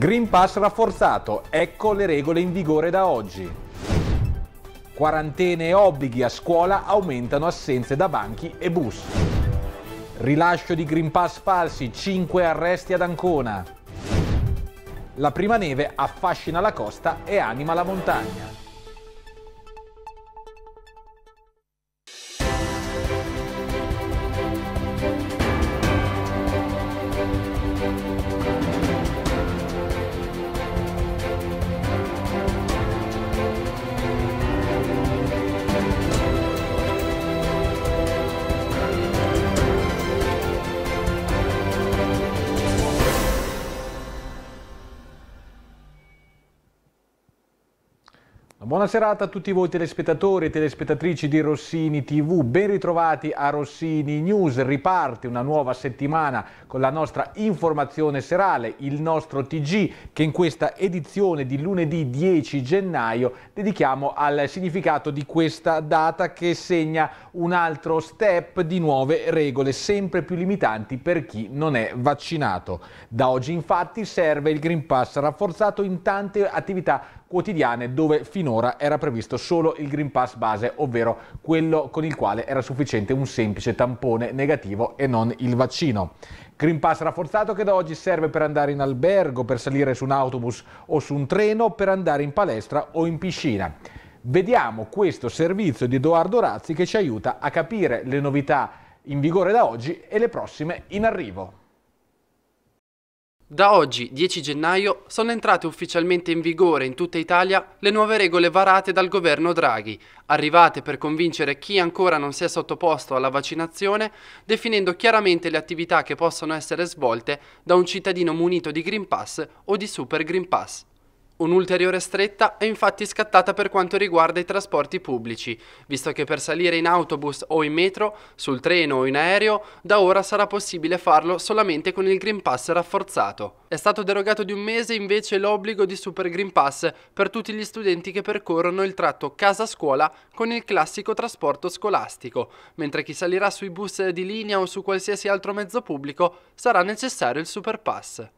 Green Pass rafforzato, ecco le regole in vigore da oggi. Quarantene e obblighi a scuola aumentano assenze da banchi e bus. Rilascio di Green Pass falsi, 5 arresti ad Ancona. La prima neve affascina la costa e anima la montagna. Buona serata a tutti voi telespettatori e telespettatrici di Rossini TV, ben ritrovati a Rossini News, riparte una nuova settimana con la nostra informazione serale, il nostro TG che in questa edizione di lunedì 10 gennaio dedichiamo al significato di questa data che segna un altro step di nuove regole sempre più limitanti per chi non è vaccinato. Da oggi infatti serve il Green Pass rafforzato in tante attività quotidiane dove finora era previsto solo il Green Pass base, ovvero quello con il quale era sufficiente un semplice tampone negativo e non il vaccino. Green Pass rafforzato che da oggi serve per andare in albergo, per salire su un autobus o su un treno, per andare in palestra o in piscina. Vediamo questo servizio di Edoardo Razzi che ci aiuta a capire le novità in vigore da oggi e le prossime in arrivo. Da oggi, 10 gennaio, sono entrate ufficialmente in vigore in tutta Italia le nuove regole varate dal governo Draghi, arrivate per convincere chi ancora non si è sottoposto alla vaccinazione, definendo chiaramente le attività che possono essere svolte da un cittadino munito di Green Pass o di Super Green Pass. Un'ulteriore stretta è infatti scattata per quanto riguarda i trasporti pubblici, visto che per salire in autobus o in metro, sul treno o in aereo, da ora sarà possibile farlo solamente con il Green Pass rafforzato. È stato derogato di un mese invece l'obbligo di Super Green Pass per tutti gli studenti che percorrono il tratto casa-scuola con il classico trasporto scolastico, mentre chi salirà sui bus di linea o su qualsiasi altro mezzo pubblico sarà necessario il Super Pass.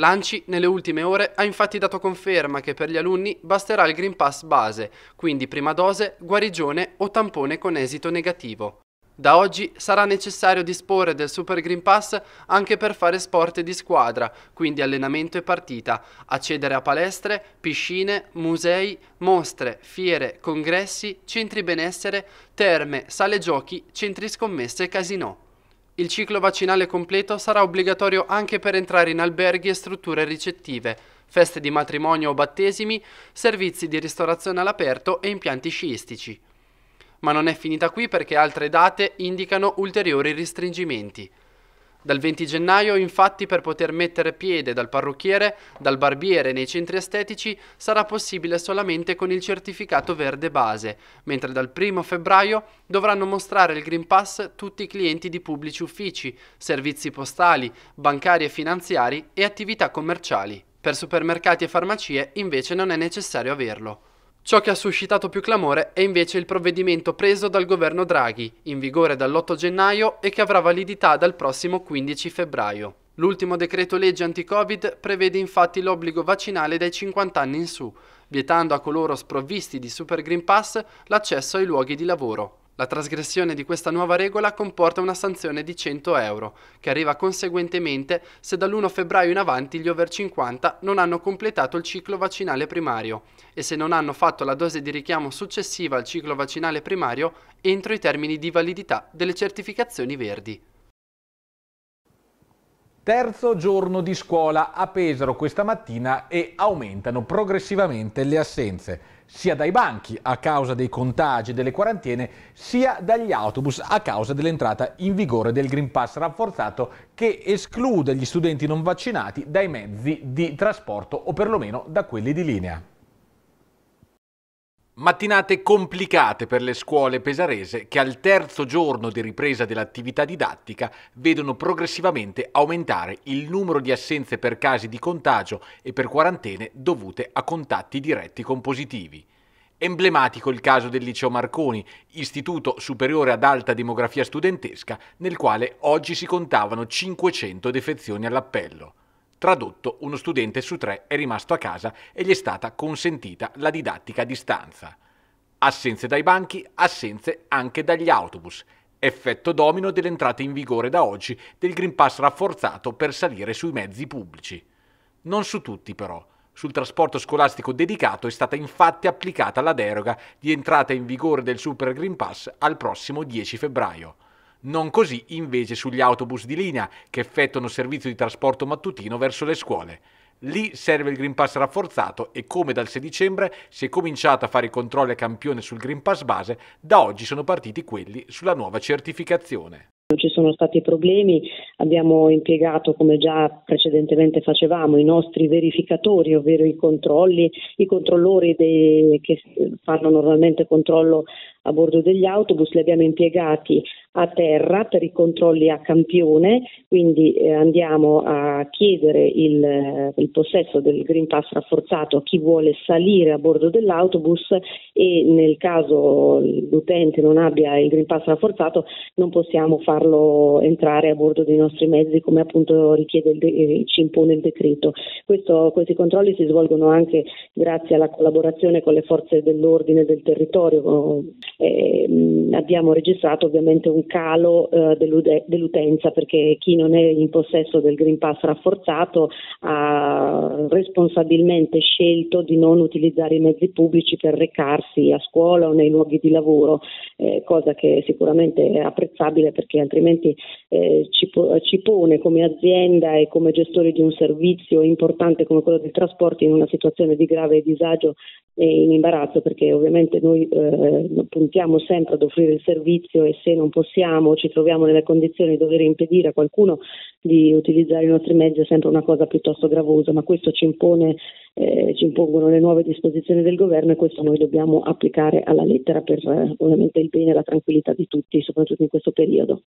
L'ANCI nelle ultime ore ha infatti dato conferma che per gli alunni basterà il Green Pass base, quindi prima dose, guarigione o tampone con esito negativo. Da oggi sarà necessario disporre del Super Green Pass anche per fare sport di squadra, quindi allenamento e partita, accedere a palestre, piscine, musei, mostre, fiere, congressi, centri benessere, terme, sale giochi, centri scommesse e casinò. Il ciclo vaccinale completo sarà obbligatorio anche per entrare in alberghi e strutture ricettive, feste di matrimonio o battesimi, servizi di ristorazione all'aperto e impianti sciistici. Ma non è finita qui perché altre date indicano ulteriori restringimenti. Dal 20 gennaio, infatti, per poter mettere piede dal parrucchiere, dal barbiere nei centri estetici sarà possibile solamente con il certificato verde base, mentre dal 1 febbraio dovranno mostrare il Green Pass tutti i clienti di pubblici uffici, servizi postali, bancari e finanziari e attività commerciali. Per supermercati e farmacie invece non è necessario averlo. Ciò che ha suscitato più clamore è invece il provvedimento preso dal governo Draghi, in vigore dall'8 gennaio e che avrà validità dal prossimo 15 febbraio. L'ultimo decreto legge anti-Covid prevede infatti l'obbligo vaccinale dai 50 anni in su, vietando a coloro sprovvisti di Super Green Pass l'accesso ai luoghi di lavoro. La trasgressione di questa nuova regola comporta una sanzione di 100 euro, che arriva conseguentemente se dall'1 febbraio in avanti gli over 50 non hanno completato il ciclo vaccinale primario e se non hanno fatto la dose di richiamo successiva al ciclo vaccinale primario entro i termini di validità delle certificazioni verdi. Terzo giorno di scuola a Pesaro questa mattina e aumentano progressivamente le assenze sia dai banchi a causa dei contagi e delle quarantene, sia dagli autobus a causa dell'entrata in vigore del Green Pass rafforzato che esclude gli studenti non vaccinati dai mezzi di trasporto o perlomeno da quelli di linea. Mattinate complicate per le scuole pesarese che al terzo giorno di ripresa dell'attività didattica vedono progressivamente aumentare il numero di assenze per casi di contagio e per quarantene dovute a contatti diretti con positivi. Emblematico il caso del liceo Marconi, istituto superiore ad alta demografia studentesca, nel quale oggi si contavano 500 defezioni all'appello. Tradotto, uno studente su tre è rimasto a casa e gli è stata consentita la didattica a distanza. Assenze dai banchi, assenze anche dagli autobus. Effetto domino dell'entrata in vigore da oggi del Green Pass rafforzato per salire sui mezzi pubblici. Non su tutti però. Sul trasporto scolastico dedicato è stata infatti applicata la deroga di entrata in vigore del Super Green Pass al prossimo 10 febbraio. Non così invece sugli autobus di linea che effettuano servizio di trasporto mattutino verso le scuole. Lì serve il Green Pass rafforzato e come dal 6 dicembre si è cominciato a fare i controlli a campione sul Green Pass base, da oggi sono partiti quelli sulla nuova certificazione ci sono stati problemi, abbiamo impiegato, come già precedentemente facevamo, i nostri verificatori, ovvero i controlli, i controllori dei, che fanno normalmente controllo a bordo degli autobus, li abbiamo impiegati a terra per i controlli a campione, quindi eh, andiamo a chiedere il, il, possesso del Green Pass rafforzato a chi vuole salire a bordo dell'autobus e nel caso l'utente non abbia il Green Pass rafforzato non possiamo fare farlo entrare a bordo dei nostri mezzi come appunto richiede de- eh, ci impone il decreto. Questo, questi controlli si svolgono anche grazie alla collaborazione con le forze dell'ordine del territorio. Eh, abbiamo registrato ovviamente un calo eh, dell'ude- dell'utenza perché chi non è in possesso del Green Pass rafforzato ha responsabilmente scelto di non utilizzare i mezzi pubblici per recarsi a scuola o nei luoghi di lavoro, eh, cosa che sicuramente è apprezzabile perché altrimenti eh, ci, po- ci, pone come azienda e come gestori di un servizio importante come quello dei trasporti in una situazione di grave disagio e in imbarazzo perché ovviamente noi eh, puntiamo sempre ad offrire il servizio e se non possiamo ci troviamo nella condizione di dover impedire a qualcuno di utilizzare i nostri mezzi è sempre una cosa piuttosto gravosa, ma questo ci, impone, eh, ci impongono le nuove disposizioni del governo e questo noi dobbiamo applicare alla lettera per eh, ovviamente il bene e la tranquillità di tutti, soprattutto in questo periodo.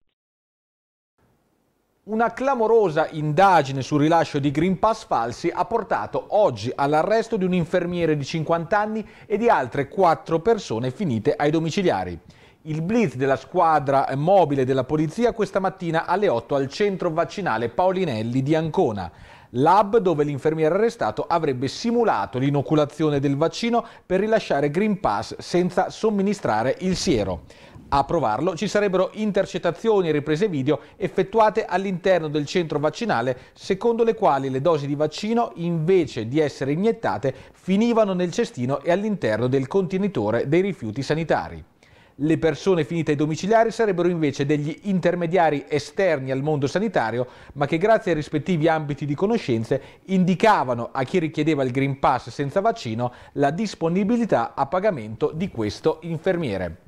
Una clamorosa indagine sul rilascio di Green Pass falsi ha portato oggi all'arresto di un infermiere di 50 anni e di altre 4 persone finite ai domiciliari il blitz della squadra mobile della polizia questa mattina alle 8 al centro vaccinale Paolinelli di Ancona. Lab dove l'infermiere arrestato avrebbe simulato l'inoculazione del vaccino per rilasciare Green Pass senza somministrare il siero. A provarlo ci sarebbero intercettazioni e riprese video effettuate all'interno del centro vaccinale secondo le quali le dosi di vaccino invece di essere iniettate finivano nel cestino e all'interno del contenitore dei rifiuti sanitari. Le persone finite ai domiciliari sarebbero invece degli intermediari esterni al mondo sanitario, ma che grazie ai rispettivi ambiti di conoscenze indicavano a chi richiedeva il Green Pass senza vaccino la disponibilità a pagamento di questo infermiere.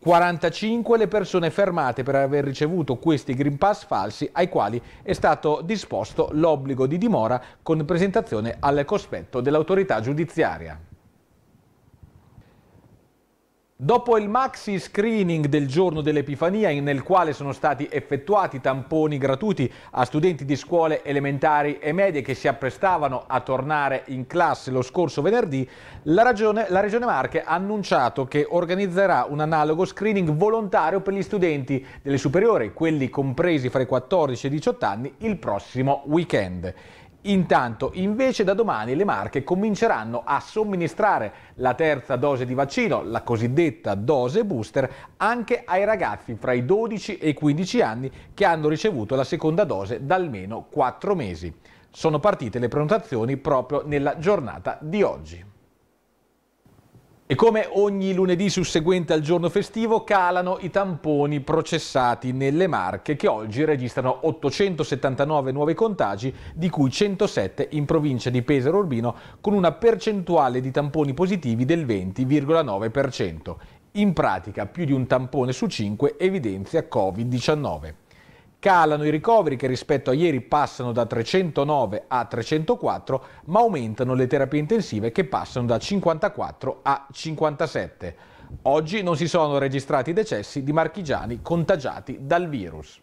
45 le persone fermate per aver ricevuto questi Green Pass falsi ai quali è stato disposto l'obbligo di dimora con presentazione al cospetto dell'autorità giudiziaria. Dopo il maxi screening del giorno dell'Epifania, nel quale sono stati effettuati tamponi gratuiti a studenti di scuole elementari e medie che si apprestavano a tornare in classe lo scorso venerdì, la, ragione, la Regione Marche ha annunciato che organizzerà un analogo screening volontario per gli studenti delle superiori, quelli compresi fra i 14 e i 18 anni, il prossimo weekend. Intanto, invece, da domani le Marche cominceranno a somministrare la terza dose di vaccino, la cosiddetta dose booster, anche ai ragazzi fra i 12 e i 15 anni che hanno ricevuto la seconda dose da almeno 4 mesi. Sono partite le prenotazioni proprio nella giornata di oggi. E come ogni lunedì susseguente al giorno festivo calano i tamponi processati nelle Marche che oggi registrano 879 nuovi contagi, di cui 107 in provincia di Pesaro Urbino con una percentuale di tamponi positivi del 20,9%. In pratica più di un tampone su 5 evidenzia Covid-19. Calano i ricoveri che rispetto a ieri passano da 309 a 304, ma aumentano le terapie intensive che passano da 54 a 57. Oggi non si sono registrati decessi di marchigiani contagiati dal virus.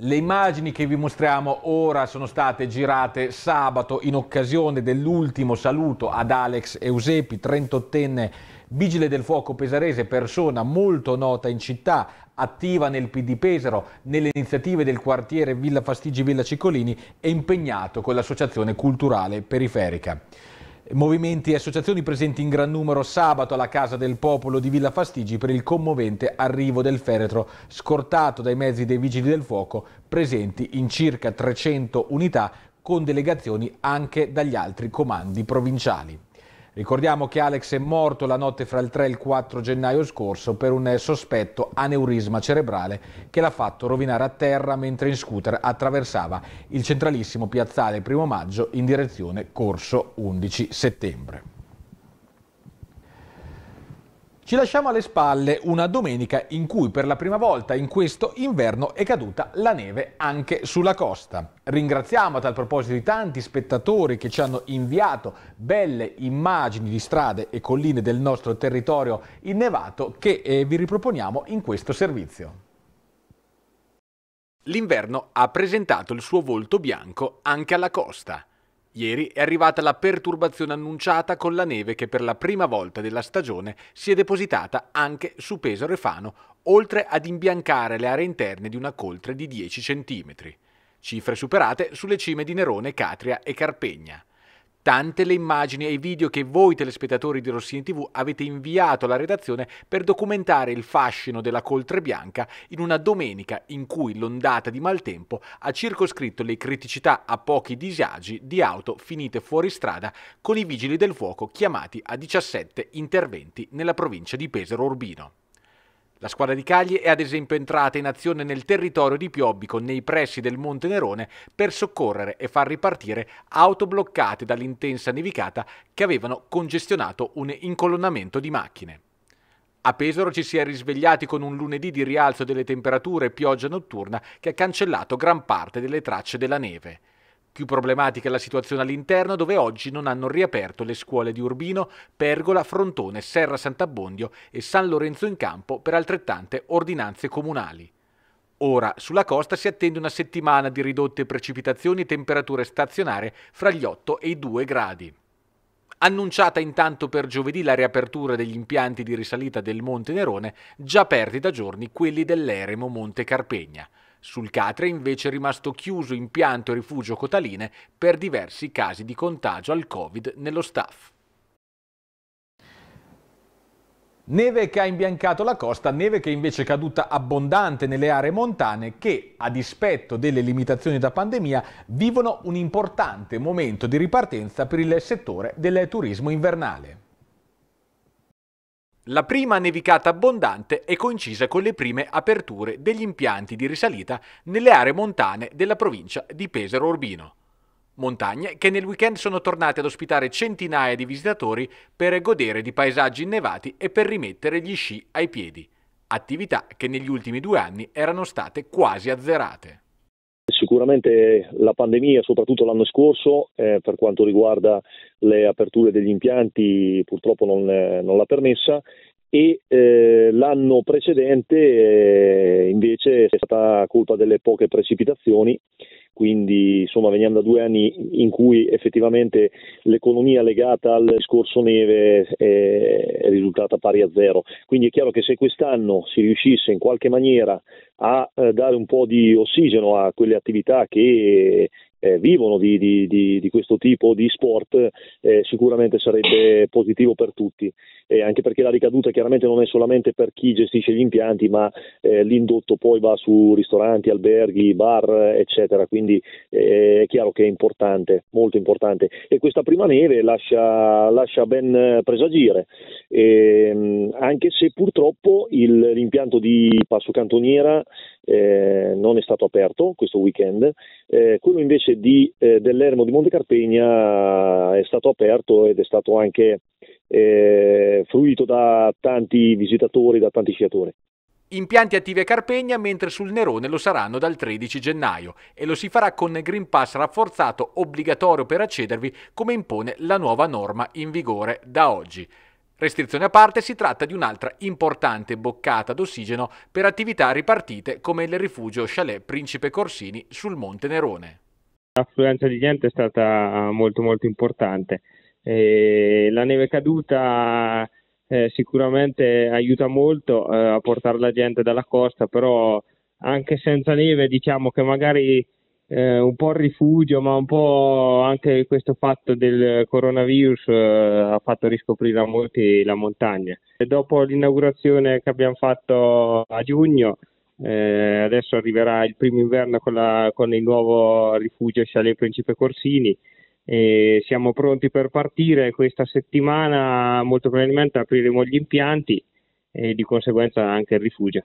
Le immagini che vi mostriamo ora sono state girate sabato in occasione dell'ultimo saluto ad Alex Eusepi, 38enne vigile del fuoco pesarese, persona molto nota in città, attiva nel PD Pesaro, nelle iniziative del quartiere Villa Fastigi Villa Ciccolini e impegnato con l'associazione culturale periferica movimenti e associazioni presenti in gran numero sabato alla Casa del Popolo di Villa Fastigi per il commovente arrivo del feretro scortato dai mezzi dei Vigili del Fuoco presenti in circa 300 unità con delegazioni anche dagli altri comandi provinciali. Ricordiamo che Alex è morto la notte fra il 3 e il 4 gennaio scorso per un eh, sospetto aneurisma cerebrale che l'ha fatto rovinare a terra mentre in scooter attraversava il centralissimo piazzale Primo Maggio in direzione Corso 11 settembre. Ci lasciamo alle spalle una domenica in cui per la prima volta in questo inverno è caduta la neve anche sulla costa. Ringraziamo a tal proposito i tanti spettatori che ci hanno inviato belle immagini di strade e colline del nostro territorio innevato che eh, vi riproponiamo in questo servizio. L'inverno ha presentato il suo volto bianco anche alla costa. Ieri è arrivata la perturbazione annunciata con la neve che per la prima volta della stagione si è depositata anche su Pesaro e Fano, oltre ad imbiancare le aree interne di una coltre di 10 cm. Cifre superate sulle cime di Nerone, Catria e Carpegna tante le immagini e i video che voi telespettatori di Rossini TV avete inviato alla redazione per documentare il fascino della coltre bianca in una domenica in cui l'ondata di maltempo ha circoscritto le criticità a pochi disagi di auto finite fuori strada con i vigili del fuoco chiamati a 17 interventi nella provincia di Pesaro Urbino. La squadra di Cagli è ad esempio entrata in azione nel territorio di Piobbico, nei pressi del Monte Nerone, per soccorrere e far ripartire auto bloccate dall'intensa nevicata che avevano congestionato un incolonnamento di macchine. A Pesaro ci si è risvegliati con un lunedì di rialzo delle temperature e pioggia notturna che ha cancellato gran parte delle tracce della neve. Più problematica è la situazione all'interno, dove oggi non hanno riaperto le scuole di Urbino, Pergola, Frontone, Serra Sant'Abbondio e San Lorenzo in Campo per altrettante ordinanze comunali. Ora sulla costa si attende una settimana di ridotte precipitazioni e temperature stazionarie fra gli 8 e i 2 gradi. Annunciata intanto per giovedì la riapertura degli impianti di risalita del Monte Nerone, già aperti da giorni quelli dell'eremo Monte Carpegna. Sul Catre invece è rimasto chiuso impianto rifugio Cotaline per diversi casi di contagio al Covid nello staff. Neve che ha imbiancato la costa, neve che invece è caduta abbondante nelle aree montane che, a dispetto delle limitazioni da pandemia, vivono un importante momento di ripartenza per il settore del turismo invernale. La prima nevicata abbondante è coincisa con le prime aperture degli impianti di risalita nelle aree montane della provincia di Pesaro Urbino. Montagne che nel weekend sono tornate ad ospitare centinaia di visitatori per godere di paesaggi innevati e per rimettere gli sci ai piedi, attività che negli ultimi due anni erano state quasi azzerate. Sicuramente la pandemia, soprattutto l'anno scorso, eh, per quanto riguarda le aperture degli impianti, purtroppo non, eh, non l'ha permessa e eh, l'anno precedente eh, invece è stata colpa delle poche precipitazioni quindi insomma veniamo da due anni in cui effettivamente l'economia legata al scorso neve è risultata pari a zero, quindi è chiaro che se quest'anno si riuscisse in qualche maniera a eh, dare un po' di ossigeno a quelle attività che eh, vivono di, di, di, di, questo tipo di sport eh, sicuramente sarebbe positivo per tutti, eh, anche perché la ricaduta chiaramente non è solamente per chi gestisce gli impianti, ma eh, l'indotto poi va su ristoranti, alberghi, bar, eccetera, quindi eh, è chiaro che è importante, molto importante. E questa prima neve lascia, lascia ben presagire, ehm, anche se purtroppo il, l'impianto di Passo Cantoniera eh, non è stato aperto questo weekend, eh, quello invece di, eh, dell'Ermo di Monte Carpegna eh, è stato aperto ed è stato anche eh, fruito da tanti visitatori, da tanti sciatori. Impianti attivi a Carpegna, mentre sul Nerone lo saranno dal 13 gennaio e lo si farà con Green Pass rafforzato obbligatorio per accedervi come impone la nuova norma in vigore da oggi. Restrizioni a parte, si tratta di un'altra importante boccata d'ossigeno per attività ripartite come il rifugio Chalet Principe Corsini sul Monte Nerone. L'affluenza di gente è stata ah, molto molto importante. E eh, la neve caduta eh, sicuramente aiuta molto eh, a portare la gente dalla costa, però anche senza neve diciamo che magari eh, un po' il rifugio, ma un po' anche questo fatto del coronavirus eh, ha fatto riscoprire a molti la montagna. E dopo l'inaugurazione che abbiamo fatto a giugno, eh, adesso arriverà il primo inverno con, la, con il nuovo rifugio Chalet Principe Corsini. E siamo pronti per partire questa settimana, molto probabilmente apriremo gli impianti e di conseguenza anche il rifugio.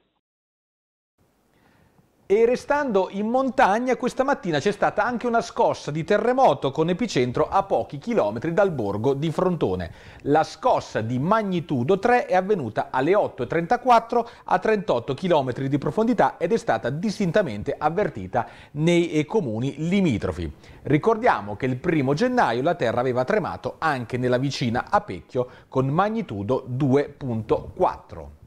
E restando in montagna, questa mattina c'è stata anche una scossa di terremoto con epicentro a pochi chilometri dal borgo di Frontone. La scossa di magnitudo 3 è avvenuta alle 8.34 a 38 km di profondità ed è stata distintamente avvertita nei eh, comuni limitrofi. Ricordiamo che il primo gennaio la terra aveva tremato anche nella vicina Apecchio con magnitudo 2.4.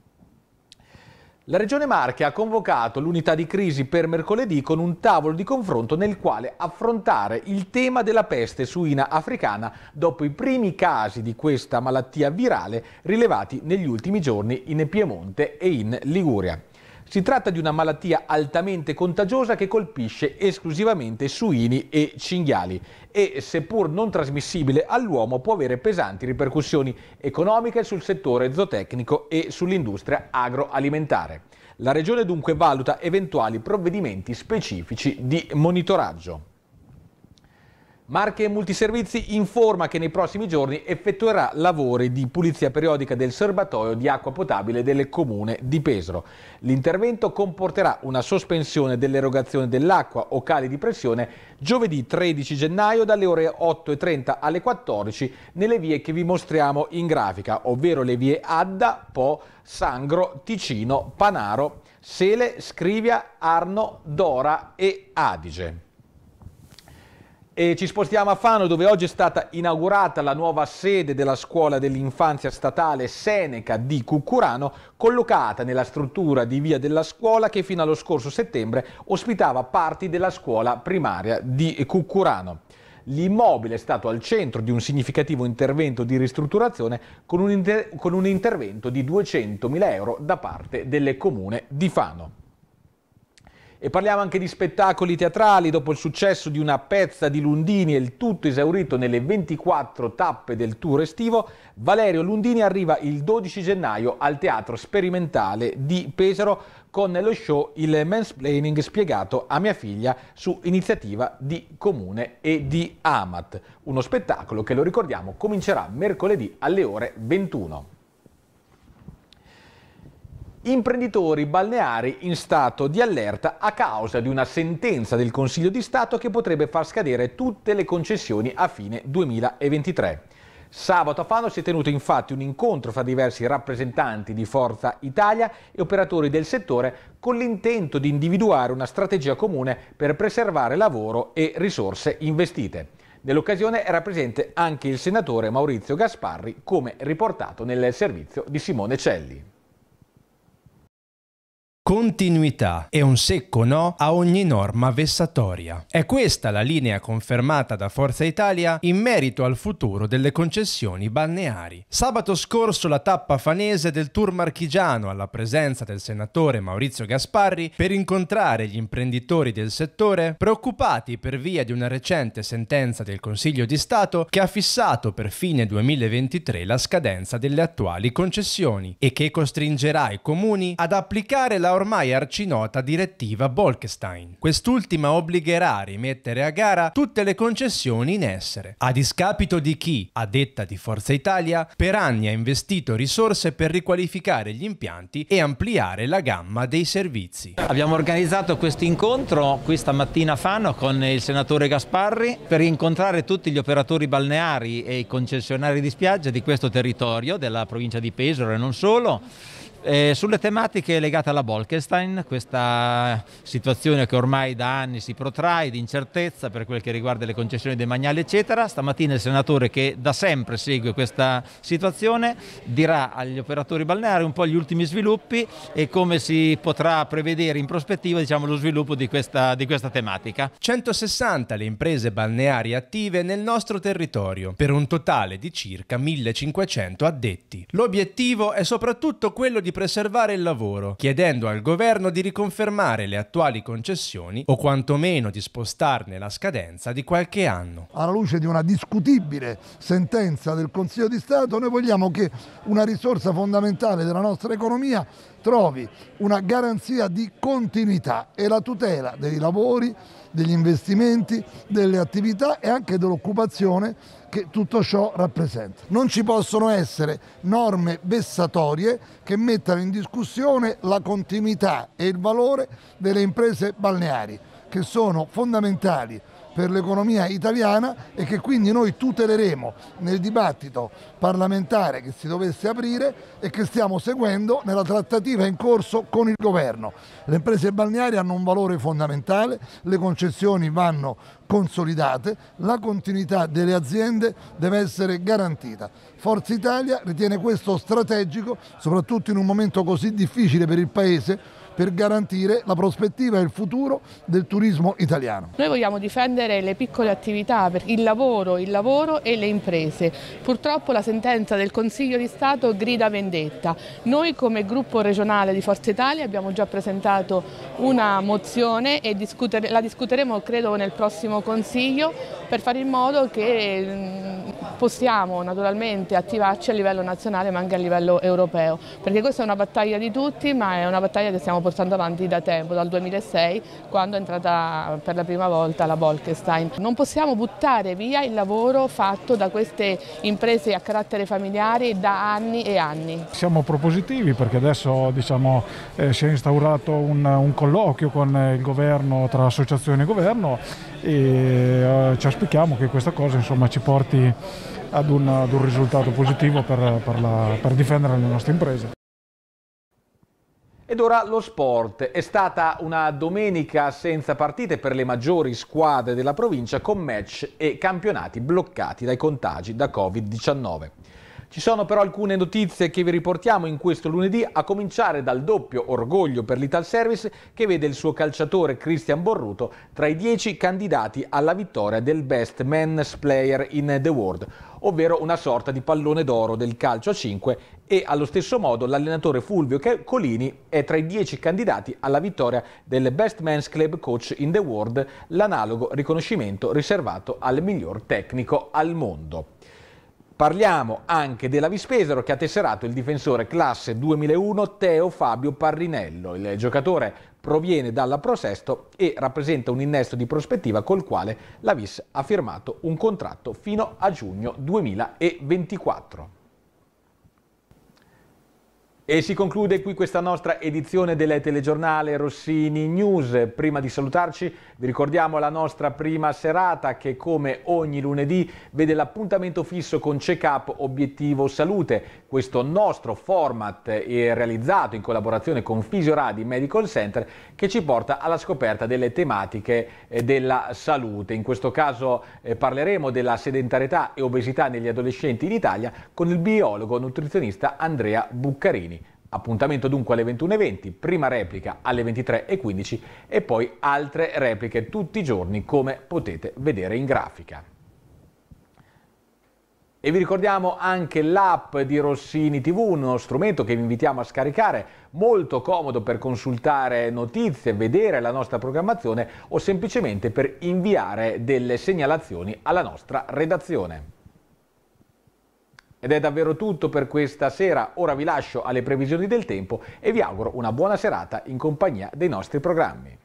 La Regione Marche ha convocato l'unità di crisi per mercoledì con un tavolo di confronto nel quale affrontare il tema della peste suina africana dopo i primi casi di questa malattia virale rilevati negli ultimi giorni in Piemonte e in Liguria. Si tratta di una malattia altamente contagiosa che colpisce esclusivamente suini e cinghiali e, seppur non trasmissibile all'uomo, può avere pesanti ripercussioni economiche sul settore zootecnico e sull'industria agroalimentare. La Regione dunque valuta eventuali provvedimenti specifici di monitoraggio. Marche Multiservizi informa che nei prossimi giorni effettuerà lavori di pulizia periodica del serbatoio di acqua potabile del comune di Pesaro. L'intervento comporterà una sospensione dell'erogazione dell'acqua o cali di pressione giovedì 13 gennaio dalle ore 8.30 alle 14 nelle vie che vi mostriamo in grafica, ovvero le vie Adda, Po, Sangro, Ticino, Panaro, Sele, Scrivia, Arno, Dora e Adige. E ci spostiamo a Fano dove oggi è stata inaugurata la nuova sede della scuola dell'infanzia statale Seneca di Cucurano, collocata nella struttura di via della scuola che fino allo scorso settembre ospitava parti della scuola primaria di Cucurano. L'immobile è stato al centro di un significativo intervento di ristrutturazione con un, inter con un intervento di 200.000 euro da parte del comune di Fano. E parliamo anche di spettacoli teatrali. Dopo il successo di una pezza di Lundini e il tutto esaurito nelle 24 tappe del tour estivo, Valerio Lundini arriva il 12 gennaio al Teatro Sperimentale di Pesaro con lo show Il Mansplaining spiegato a mia figlia su iniziativa di Comune e di Amat. Uno spettacolo che, lo ricordiamo, comincerà mercoledì alle ore 21 imprenditori balneari in stato di allerta a causa di una sentenza del Consiglio di Stato che potrebbe far scadere tutte le concessioni a fine 2023. Sabato a Fano si è tenuto infatti un incontro fra diversi rappresentanti di Forza Italia e operatori del settore con l'intento di individuare una strategia comune per preservare lavoro e risorse investite. Nell'occasione era presente anche il senatore Maurizio Gasparri, come riportato nel servizio di Simone Celli. Continuità e un secco no a ogni norma vessatoria. È questa la linea confermata da Forza Italia in merito al futuro delle concessioni balneari. Sabato scorso la tappa fanese del Tour Marchigiano alla presenza del senatore Maurizio Gasparri per incontrare gli imprenditori del settore preoccupati per via di una recente sentenza del Consiglio di Stato che ha fissato per fine 2023 la scadenza delle attuali concessioni e che costringerà i comuni ad applicare la ormai arcinota direttiva Bolkestein. Quest'ultima obbligherà a rimettere a gara tutte le concessioni in essere, a discapito di chi, a detta di Forza Italia, per anni ha investito risorse per riqualificare gli impianti e ampliare la gamma dei servizi. Abbiamo organizzato questo incontro questa mattina a Fano con il senatore Gasparri per incontrare tutti gli operatori balneari e i concessionari di spiaggia di questo territorio, della provincia di Pesaro e non solo, eh, sulle tematiche legate alla Bolkestein, questa situazione che ormai da anni si protrae di incertezza per quel che riguarda le concessioni dei magnali eccetera, stamattina il senatore che da sempre segue questa situazione dirà agli operatori balneari un po' gli ultimi sviluppi e come si potrà prevedere in prospettiva diciamo, lo sviluppo di questa, di questa tematica. 160 le imprese balneari attive nel nostro territorio per un totale di circa 1500 addetti. L'obiettivo è soprattutto quello di preservare il lavoro, chiedendo al governo di riconfermare le attuali concessioni o quantomeno di spostarne la scadenza di qualche anno. Alla luce di una discutibile sentenza del Consiglio di Stato, noi vogliamo che una risorsa fondamentale della nostra economia trovi una garanzia di continuità e la tutela dei lavori degli investimenti, delle attività e anche dell'occupazione che tutto ciò rappresenta. Non ci possono essere norme vessatorie che mettano in discussione la continuità e il valore delle imprese balneari che sono fondamentali per l'economia italiana e che quindi noi tuteleremo nel dibattito parlamentare che si dovesse aprire e che stiamo seguendo nella trattativa in corso con il governo. Le imprese balneari hanno un valore fondamentale, le concessioni vanno consolidate, la continuità delle aziende deve essere garantita. Forza Italia ritiene questo strategico, soprattutto in un momento così difficile per il Paese, per garantire la prospettiva e il futuro del turismo italiano. Noi vogliamo difendere le piccole attività, il lavoro, il lavoro e le imprese. Purtroppo la sentenza del Consiglio di Stato grida vendetta. Noi come gruppo regionale di Forza Italia abbiamo già presentato una mozione e discutere, la discuteremo credo nel prossimo Consiglio per fare in modo che mm, possiamo naturalmente attivarci a livello nazionale ma anche a livello europeo perché questa è una battaglia di tutti ma è una battaglia che stiamo portando avanti da tempo, dal 2006, quando è entrata per la prima volta la Bolkestein. Non possiamo buttare via il lavoro fatto da queste imprese a carattere familiare da anni e anni. Siamo propositivi perché adesso diciamo, eh, si è instaurato un, un, colloquio con il governo, tra associazione e governo e eh, ci aspettiamo che questa cosa insomma, ci porti ad un, ad un, risultato positivo per, per, la, per difendere le nostre imprese. Ed ora lo sport. È stata una domenica senza partite per le maggiori squadre della provincia con match e campionati bloccati dai contagi da Covid-19. Ci sono però alcune notizie che vi riportiamo in questo lunedì, a cominciare dal doppio orgoglio per l'Ital Service che vede il suo calciatore Cristian Borruto tra i dieci candidati alla vittoria del Best Men's Player in the World, ovvero una sorta di pallone d'oro del calcio a 5 e allo stesso modo l'allenatore Fulvio Colini è tra i dieci candidati alla vittoria del Best Men's Club Coach in the World, l'analogo riconoscimento riservato al miglior tecnico al mondo. Parliamo anche della Vispesero che ha tesserato il difensore classe 2001 Teo Fabio Parrinello. Il giocatore proviene dalla Pro Sesto e rappresenta un innesto di prospettiva col quale la Vis ha firmato un contratto fino a giugno 2024. E si conclude qui questa nostra edizione del telegiornale Rossini News. Prima di salutarci vi ricordiamo la nostra prima serata che come ogni lunedì vede l'appuntamento fisso con Checkup Obiettivo Salute. Questo nostro format è realizzato in collaborazione con Fisioradi Medical Center che ci porta alla scoperta delle tematiche eh, della salute. In questo caso eh, parleremo della sedentarietà e obesità negli adolescenti in Italia con il biologo nutrizionista Andrea Buccarini. Appuntamento dunque alle 21.20, prima replica alle 23.15 e poi altre repliche tutti i giorni come potete vedere in grafica. E vi ricordiamo anche l'app di Rossini TV, uno strumento che vi invitiamo a scaricare, molto comodo per consultare notizie, vedere la nostra programmazione o semplicemente per inviare delle segnalazioni alla nostra redazione. Ed è davvero tutto per questa sera, ora vi lascio alle previsioni del tempo e vi auguro una buona serata in compagnia dei nostri programmi.